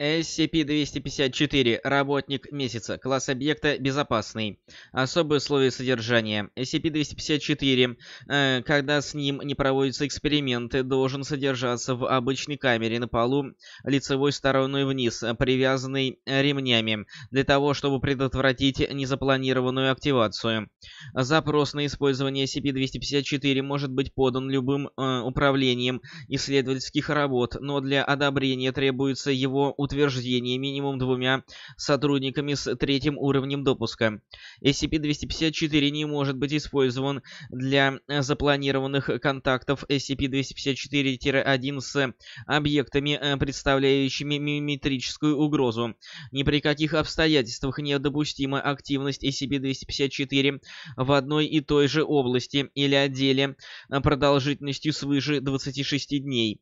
SCP-254. Работник месяца. Класс объекта безопасный. Особые условия содержания. SCP-254, э, когда с ним не проводятся эксперименты, должен содержаться в обычной камере на полу лицевой стороной вниз, привязанной ремнями, для того, чтобы предотвратить незапланированную активацию. Запрос на использование SCP-254 может быть подан любым э, управлением исследовательских работ, но для одобрения требуется его утверждение утверждение минимум двумя сотрудниками с третьим уровнем допуска. SCP-254 не может быть использован для э, запланированных контактов SCP-254-1 с объектами, э, представляющими миметрическую угрозу. Ни при каких обстоятельствах недопустима активность SCP-254 в одной и той же области или отделе э, продолжительностью свыше 26 дней.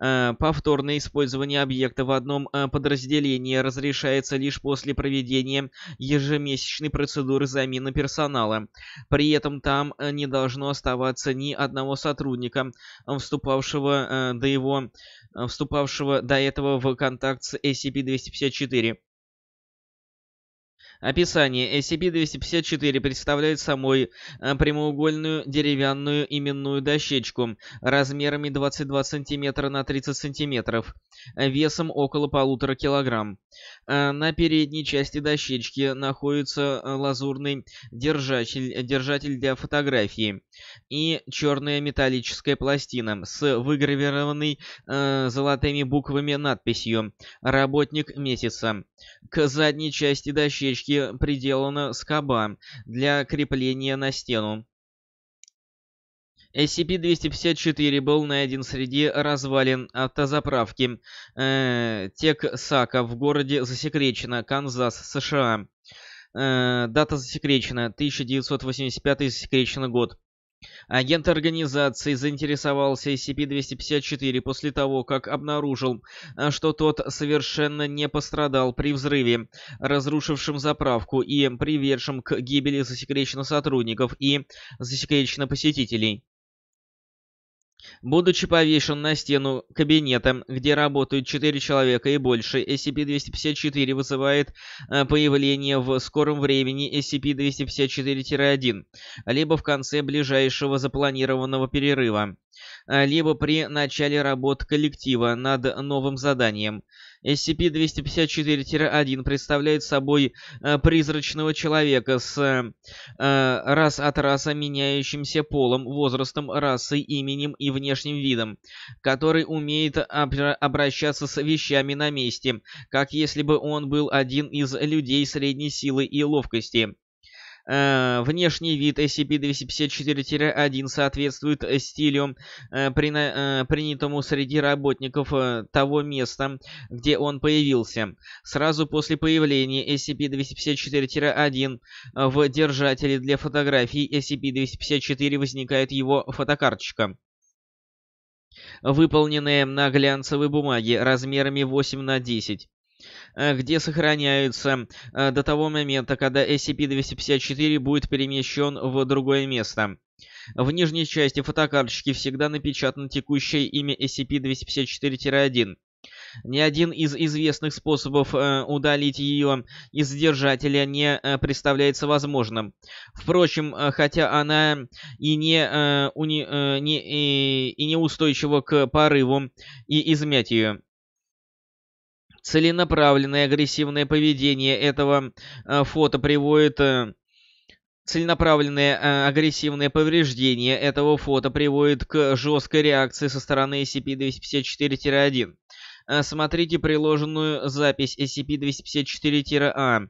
Э, повторное использование объекта в одном э, подразделении разрешается лишь после проведения ежемесячной процедуры замены персонала. При этом там э, не должно оставаться ни одного сотрудника, вступавшего до его вступавшего до этого в контакт с SCP-254. Описание. SCP-254 представляет собой э, прямоугольную деревянную именную дощечку размерами 22 см на 30 см, весом около полутора килограмм. Э, на передней части дощечки находится э, лазурный держатель, держатель для фотографии и черная металлическая пластина с выгравированной э, золотыми буквами надписью «Работник месяца». К задней части дощечки верхушке приделана скоба для крепления на стену. SCP-254 был найден среди развалин автозаправки э, Тексака в городе Засекречено, Канзас, США. Э, дата засекречена, 1985 засекречено год. Агент организации заинтересовался SCP-254 после того, как обнаружил, э, что тот совершенно не пострадал при взрыве, разрушившем заправку и приведшем к гибели засекреченных сотрудников и засекреченных посетителей. Будучи повешен на стену кабинета, где работают 4 человека и больше, SCP-254 вызывает э, появление в скором времени SCP-254-1, либо в конце ближайшего запланированного перерыва, э, либо при начале работ коллектива над новым заданием. SCP-254-1 представляет собой э, призрачного человека с э, э раз от раза меняющимся полом, возрастом, расой, именем и внешним видом, который умеет обращаться с вещами на месте, как если бы он был один из людей средней силы и ловкости. Э, внешний вид SCP-254-1 соответствует э, стилю, э, прина, э, принятому среди работников э, того места, где он появился. Сразу после появления SCP-254-1 э, в держателе для фотографий SCP-254 возникает его фотокарточка выполненные на глянцевой бумаге размерами 8 на 10. Э, где сохраняются э, до того момента, когда SCP-254 будет перемещен в другое место. В нижней части фотокарточки всегда напечатано текущее имя SCP-254-1. Ни один из известных способов э, удалить ее из держателя не э, представляется возможным. Впрочем, э, хотя она и не, э, уни, э, не, и, э, и неустойчива к порыву и измятию, целенаправленное агрессивное поведение этого э, фото приводит э, целенаправленное э, агрессивное повреждение этого фото приводит к жесткой реакции со стороны SCP-254-1. Смотрите приложенную запись SCP-254-A.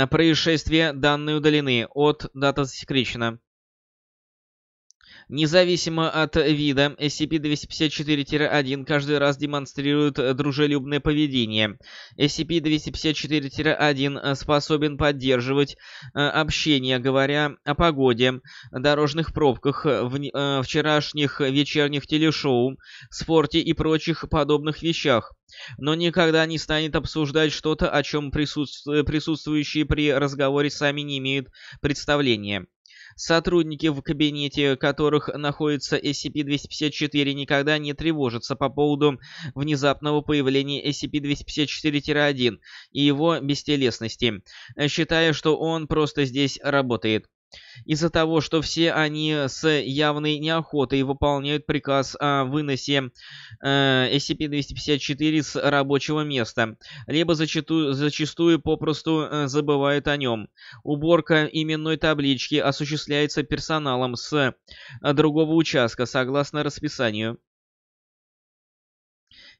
А. Происшествия данные удалены от дата засекречена. Независимо от вида, SCP-254-1 каждый раз демонстрирует э, дружелюбное поведение. SCP-254-1 э, способен поддерживать э, общение, говоря о погоде, дорожных пробках, вчерашних вечерних телешоу, спорте и прочих подобных вещах но никогда не станет обсуждать что-то, о чем присутствующие при разговоре сами не имеют представления. Сотрудники, в кабинете которых находится SCP-254, никогда не тревожатся по поводу внезапного появления SCP-254-1 и его бестелесности, считая, что он просто здесь работает. Из-за того, что все они с явной неохотой выполняют приказ о выносе э, SCP-254 с рабочего места, либо зачастую, зачастую попросту э, забывают о нем. Уборка именной таблички осуществляется персоналом с э, другого участка согласно расписанию.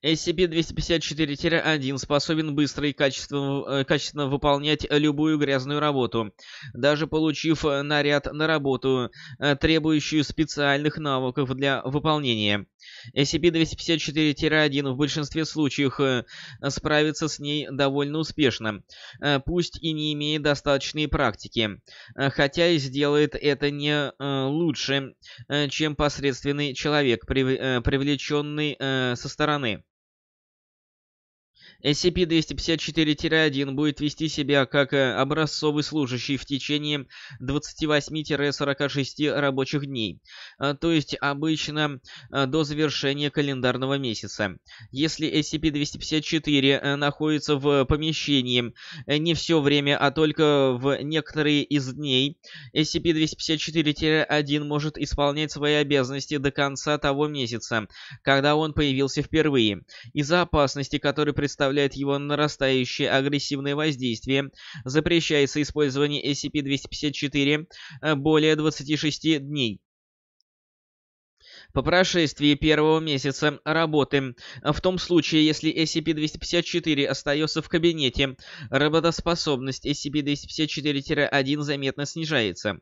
SCP-254-1 способен быстро и качественно, э, качественно выполнять любую грязную работу, даже получив э, наряд на работу, э, требующую специальных навыков для выполнения. SCP-254-1 в большинстве случаев справится с ней довольно успешно, пусть и не имея достаточной практики, хотя и сделает это не лучше, чем посредственный человек, привлеченный со стороны. SCP-254-1 будет вести себя как э, образцовый служащий в течение 28-46 рабочих дней, э, то есть обычно э, до завершения календарного месяца. Если SCP-254 находится в помещении не все время, а только в некоторые из дней, SCP-254-1 может исполнять свои обязанности до конца того месяца, когда он появился впервые. Из-за опасности, которую представляет оставляет его нарастающее агрессивное воздействие. Запрещается использование SCP-254 э, более 26 дней по прошествии первого месяца работы. В том случае, если SCP-254 остается в кабинете, работоспособность SCP-254-1 заметно снижается,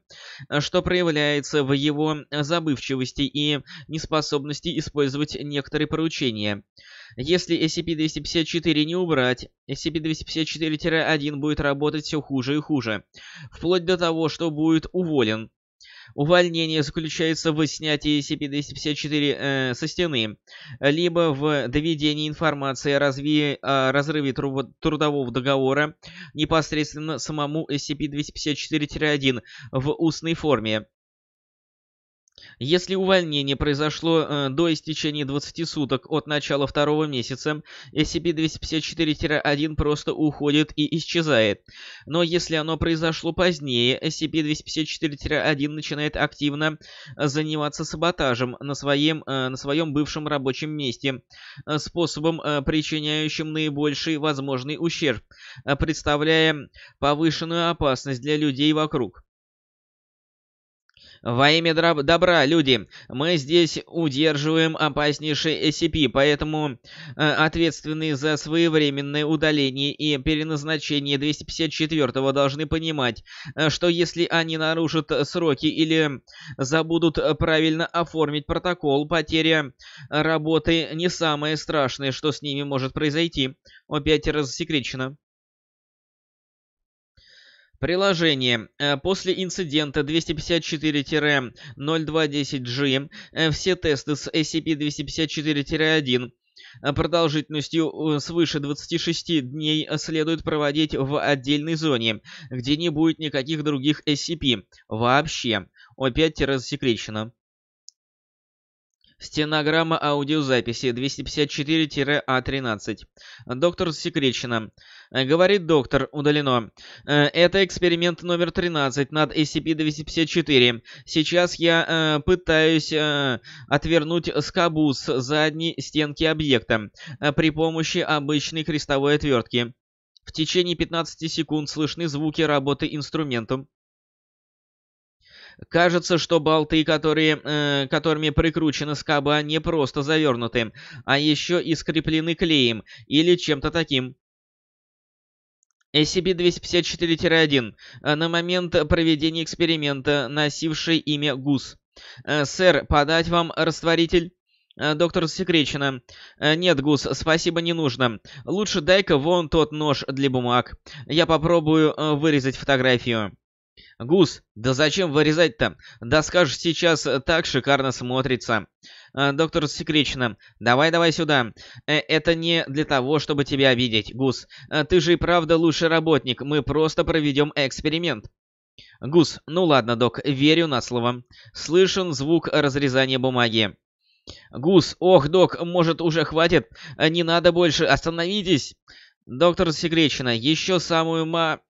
что проявляется в его забывчивости и неспособности использовать некоторые поручения. Если SCP-254 не убрать, SCP-254-1 будет работать все хуже и хуже, вплоть до того, что будет уволен. Увольнение заключается в снятии SCP-254 э, со стены, либо в доведении информации о, разви... о разрыве тру... трудового договора непосредственно самому SCP-254-1 в устной форме. Если увольнение произошло э, до истечения 20 суток от начала второго месяца, SCP-254-1 просто уходит и исчезает. Но если оно произошло позднее, SCP-254-1 начинает активно заниматься саботажем на своем, э, на своем бывшем рабочем месте, э, способом, э, причиняющим наибольший возможный ущерб, э, представляя повышенную опасность для людей вокруг. «Во имя добра, люди, мы здесь удерживаем опаснейший SCP, поэтому э, ответственные за своевременное удаление и переназначение 254-го должны понимать, э, что если они нарушат сроки или забудут правильно оформить протокол, потеря работы не самое страшное, что с ними может произойти». Опять рассекречено. Приложение. Э, после инцидента 254-0210G э, все тесты с SCP-254-1 э, продолжительностью свыше 26 дней следует проводить в отдельной зоне, где не будет никаких других SCP. Вообще. Опять 5 засекречено Стенограмма аудиозаписи 254-А13. Доктор Секречина. Э, говорит доктор, удалено. Э, это эксперимент номер 13 над SCP-254. Сейчас я э, пытаюсь э, отвернуть скобу с задней стенки объекта э, при помощи обычной крестовой отвертки. В течение 15 секунд слышны звуки работы инструментом. Кажется, что болты, которые, э, которыми прикручена скоба, не просто завернуты, а еще и скреплены клеем или чем-то таким. SCP-254-1. Э, на момент проведения эксперимента, носивший имя ГУС. Э, сэр, подать вам растворитель? Э, доктор Секречина. Нет, Гус, спасибо, не нужно. Лучше дай-ка вон тот нож для бумаг. Я попробую вырезать фотографию. «Гус, да зачем вырезать-то? Да скажешь сейчас э, так шикарно смотрится!» э, «Доктор Секречина, давай-давай сюда. Э, это не для того, чтобы тебя обидеть, Гус. Ты же и правда лучший работник, мы просто проведем эксперимент». «Гус, ну ладно, док, верю на слово. Слышен звук разрезания бумаги». «Гус, ох, док, может, уже хватит? Не надо больше, остановитесь!» «Доктор Секречина, еще самую ма...»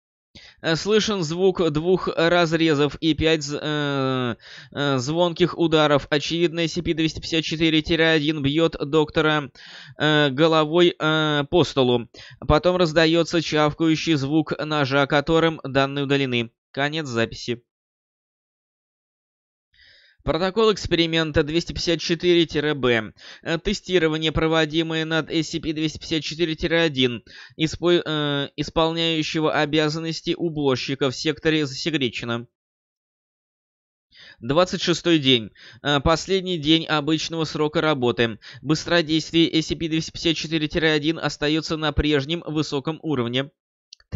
Э, слышен звук двух разрезов и пять э, э, звонких ударов. Очевидно, SCP-254-1 бьет доктора э, головой э, по столу. Потом раздается чавкающий звук ножа, которым данные удалены. Конец записи. Протокол эксперимента 254-B. Э, тестирование, проводимое над SCP-254-1, испо... э, исполняющего обязанности уборщика в секторе засекречено. 26 день. Э, последний день обычного срока работы. Быстродействие SCP-254-1 остается на прежнем высоком уровне.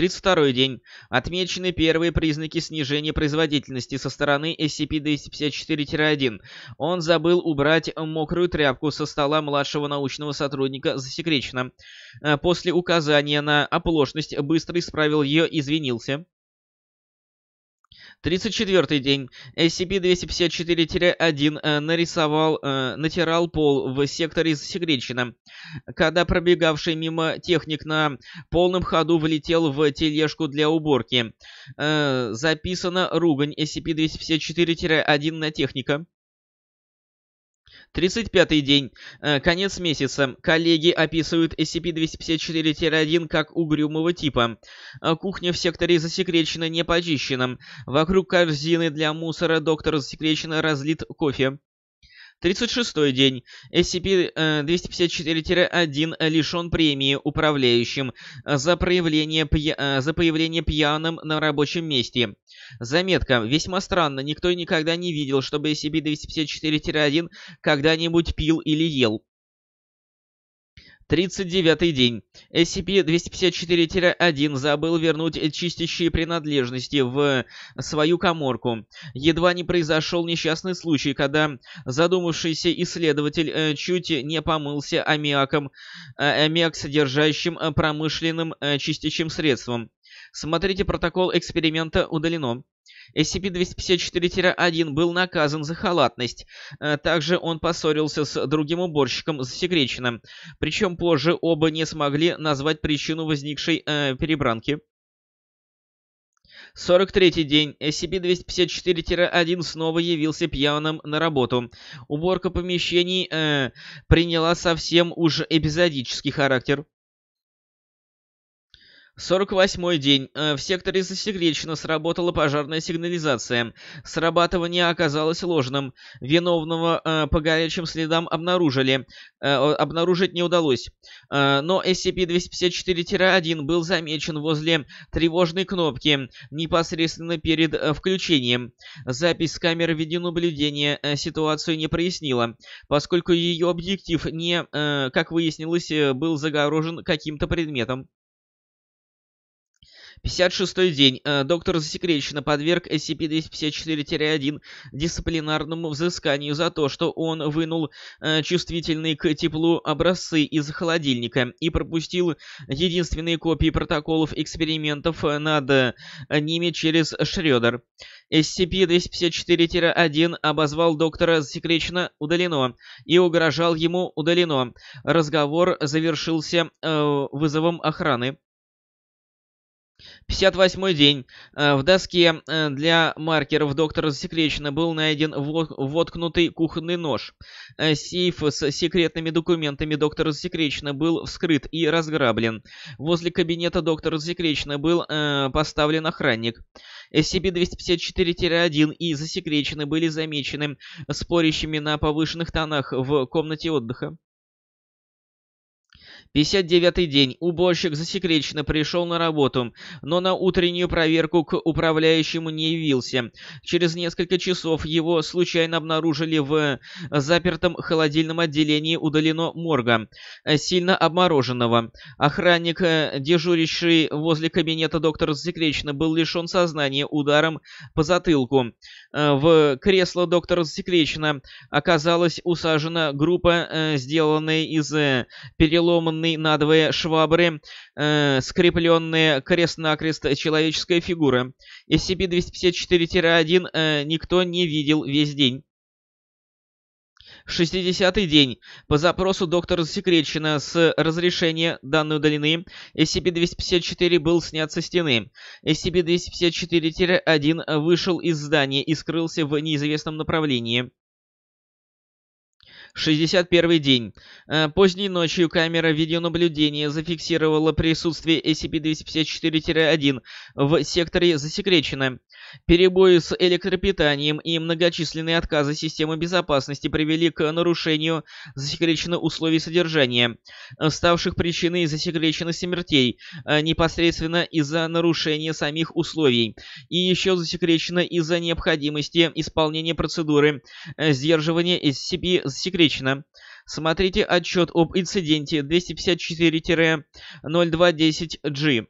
32 день. Отмечены первые признаки снижения производительности со стороны SCP-254-1. Он забыл убрать мокрую тряпку со стола младшего научного сотрудника засекречено. Э, после указания на оплошность быстро исправил ее, и извинился. 34-й день. SCP-254-1 э, э, нарисовал, э, натирал пол в секторе засекречено. Когда пробегавший мимо техник на полном ходу влетел в тележку для уборки. Э, записана ругань SCP-254-1 э, на техника. 35-й день. Э, конец месяца. Коллеги описывают SCP-254-1 как угрюмого типа. Э, кухня в секторе засекречена, не почищена. Вокруг корзины для мусора доктор засекречено разлит кофе. 36 день. SCP-254-1 э, лишен премии управляющим э, за, проявление пья... Э, за появление пьяным на рабочем месте. Заметка. Весьма странно, никто никогда не видел, чтобы SCP-254-1 когда-нибудь пил или ел. 39 день. SCP-254-1 забыл вернуть чистящие принадлежности в свою коморку. Едва не произошел несчастный случай, когда задумавшийся исследователь э, чуть не помылся аммиаком, э, аммиак, содержащим э, промышленным чистящим средством. Смотрите, протокол эксперимента удалено. SCP-254-1 был наказан за халатность. Э, также он поссорился с другим уборщиком засекреченным. Причем позже оба не смогли назвать причину возникшей э, перебранки. 43-й день. SCP-254-1 снова явился пьяным на работу. Уборка помещений э, приняла совсем уж эпизодический характер. 48 день. Э, в секторе засекречено сработала пожарная сигнализация. Срабатывание оказалось ложным. Виновного э, по горячим следам обнаружили. Э, обнаружить не удалось. Но SCP-254-1 был замечен возле тревожной кнопки непосредственно перед включением. Запись с камеры видеонаблюдения ситуацию не прояснила, поскольку ее объектив не, как выяснилось, был загорожен каким-то предметом. 56 день. Э, доктор засекреченно подверг SCP-254-1 дисциплинарному взысканию за то, что он вынул э, чувствительные к теплу образцы из холодильника и пропустил единственные копии протоколов экспериментов э, над ними через Шредер. SCP-254-1 обозвал доктора засекречено удалено и угрожал ему удалено. Разговор завершился э, вызовом охраны. 58 день э, в доске э, для маркеров доктора Засекречено был найден воткнутый кухонный нож. Э, сейф с секретными документами доктора Засекречено был вскрыт и разграблен. Возле кабинета доктора Засекречено был поставлен охранник. SCP-254-1 и засекречены были замечены спорящими на повышенных тонах в комнате отдыха. 59-й день уборщик засекреченно пришел на работу, но на утреннюю проверку к управляющему не явился. Через несколько часов его случайно обнаружили в запертом холодильном отделении удалено морга, сильно обмороженного. Охранник, э, дежуривший возле кабинета доктора засекреченно, был лишен сознания ударом по затылку. Э, в кресло доктора засекречено оказалась усажена группа, э, сделанная из переломанных разделенный надвое швабры, э, скрепленные крест-накрест человеческая фигура. SCP-254-1 э, никто не видел весь день. 60-й день. По запросу доктора Засекречена с разрешения данной удалены, SCP-254 был снят со стены. SCP-254-1 вышел из здания и скрылся в неизвестном направлении. 61 день. Э, поздней ночью камера видеонаблюдения зафиксировала присутствие SCP-254-1 в секторе засекречено. Перебои с электропитанием и многочисленные отказы системы безопасности привели к нарушению засекреченных условий содержания, ставших причиной засекреченных смертей э, непосредственно из-за нарушения самих условий и еще засекречено из-за необходимости исполнения процедуры э, сдерживания SCP-засекреченных встречно. Смотрите отчет об инциденте 254-0210-G.